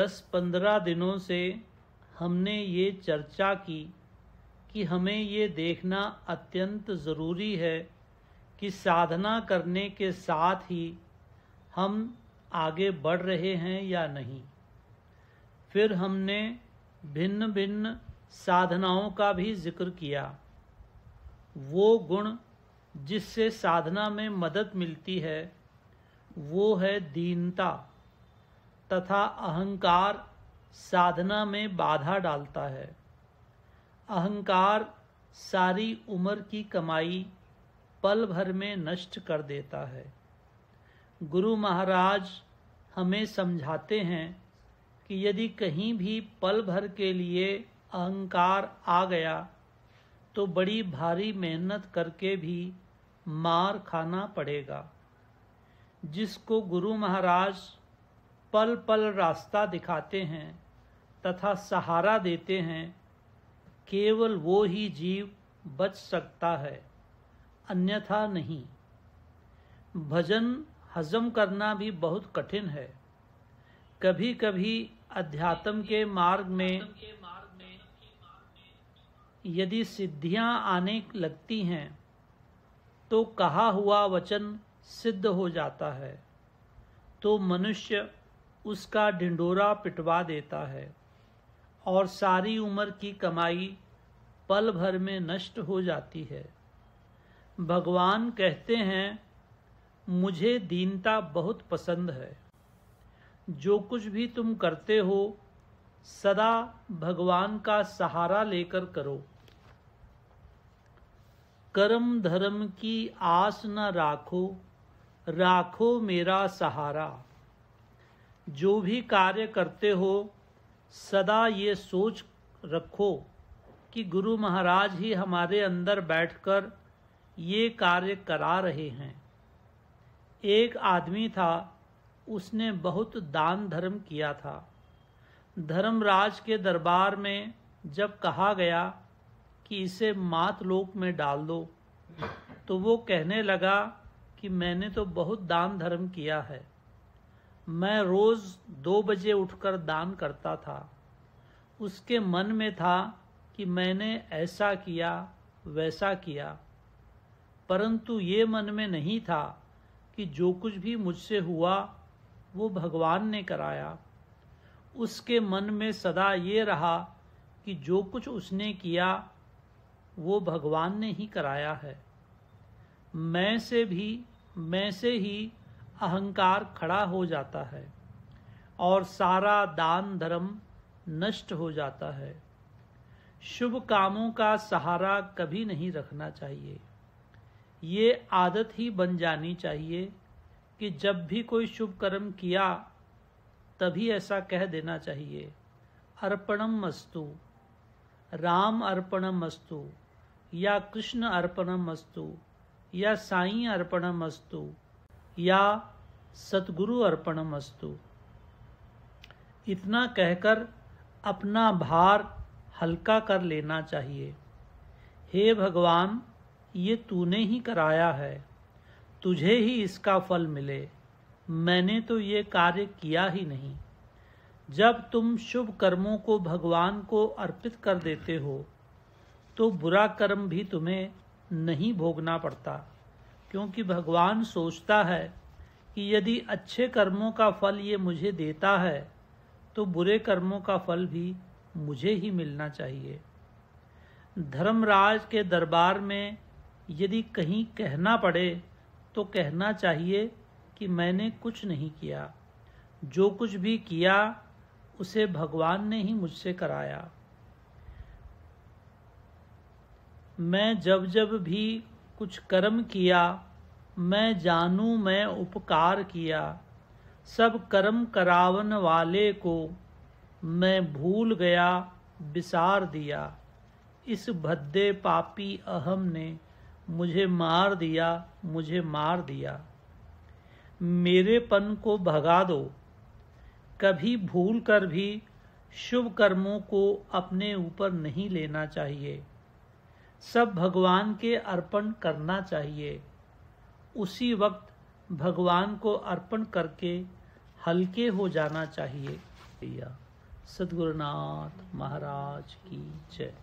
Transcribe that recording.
दस पंद्रह दिनों से हमने ये चर्चा की कि हमें ये देखना अत्यंत ज़रूरी है कि साधना करने के साथ ही हम आगे बढ़ रहे हैं या नहीं फिर हमने भिन्न भिन्न साधनाओं का भी जिक्र किया वो गुण जिससे साधना में मदद मिलती है वो है दीनता तथा अहंकार साधना में बाधा डालता है अहंकार सारी उम्र की कमाई पल भर में नष्ट कर देता है गुरु महाराज हमें समझाते हैं कि यदि कहीं भी पल भर के लिए अहंकार आ गया तो बड़ी भारी मेहनत करके भी मार खाना पड़ेगा जिसको गुरु महाराज पल पल रास्ता दिखाते हैं तथा सहारा देते हैं केवल वो ही जीव बच सकता है अन्यथा नहीं भजन हजम करना भी बहुत कठिन है कभी कभी अध्यात्म के मार्ग में यदि सिद्धियां आने लगती हैं तो कहा हुआ वचन सिद्ध हो जाता है तो मनुष्य उसका ढिंडोरा पिटवा देता है और सारी उम्र की कमाई पल भर में नष्ट हो जाती है भगवान कहते हैं मुझे दीनता बहुत पसंद है जो कुछ भी तुम करते हो सदा भगवान का सहारा लेकर करो कर्म धर्म की आस न राखो राखो मेरा सहारा जो भी कार्य करते हो सदा ये सोच रखो कि गुरु महाराज ही हमारे अंदर बैठकर ये कार्य करा रहे हैं एक आदमी था उसने बहुत दान धर्म किया था धर्मराज के दरबार में जब कहा गया कि इसे मात लोक में डाल दो तो वो कहने लगा कि मैंने तो बहुत दान धर्म किया है मैं रोज दो बजे उठकर दान करता था उसके मन में था कि मैंने ऐसा किया वैसा किया परंतु ये मन में नहीं था कि जो कुछ भी मुझसे हुआ वो भगवान ने कराया उसके मन में सदा ये रहा कि जो कुछ उसने किया वो भगवान ने ही कराया है मैं से भी मैं से ही अहंकार खड़ा हो जाता है और सारा दान धर्म नष्ट हो जाता है शुभ कामों का सहारा कभी नहीं रखना चाहिए ये आदत ही बन जानी चाहिए कि जब भी कोई शुभ कर्म किया तभी ऐसा कह देना चाहिए अर्पणम मस्तु राम अर्पणम मस्तु या कृष्ण अर्पणम मस्तु या साई अर्पणम मस्तु या सतगुरु अर्पणम अस्तु इतना कहकर अपना भार हल्का कर लेना चाहिए हे भगवान ये तूने ही कराया है तुझे ही इसका फल मिले मैंने तो ये कार्य किया ही नहीं जब तुम शुभ कर्मों को भगवान को अर्पित कर देते हो तो बुरा कर्म भी तुम्हें नहीं भोगना पड़ता क्योंकि भगवान सोचता है कि यदि अच्छे कर्मों का फल ये मुझे देता है तो बुरे कर्मों का फल भी मुझे ही मिलना चाहिए धर्मराज के दरबार में यदि कहीं कहना पड़े तो कहना चाहिए कि मैंने कुछ नहीं किया जो कुछ भी किया उसे भगवान ने ही मुझसे कराया मैं जब जब भी कुछ कर्म किया मैं जानू मैं उपकार किया सब कर्म करावन वाले को मैं भूल गया बिसार दिया इस भद्दे पापी अहम ने मुझे मार दिया मुझे मार दिया मेरे पन को भगा दो कभी भूल कर भी शुभ कर्मों को अपने ऊपर नहीं लेना चाहिए सब भगवान के अर्पण करना चाहिए उसी वक्त भगवान को अर्पण करके हल्के हो जाना चाहिए सदगुरुनाथ महाराज की जय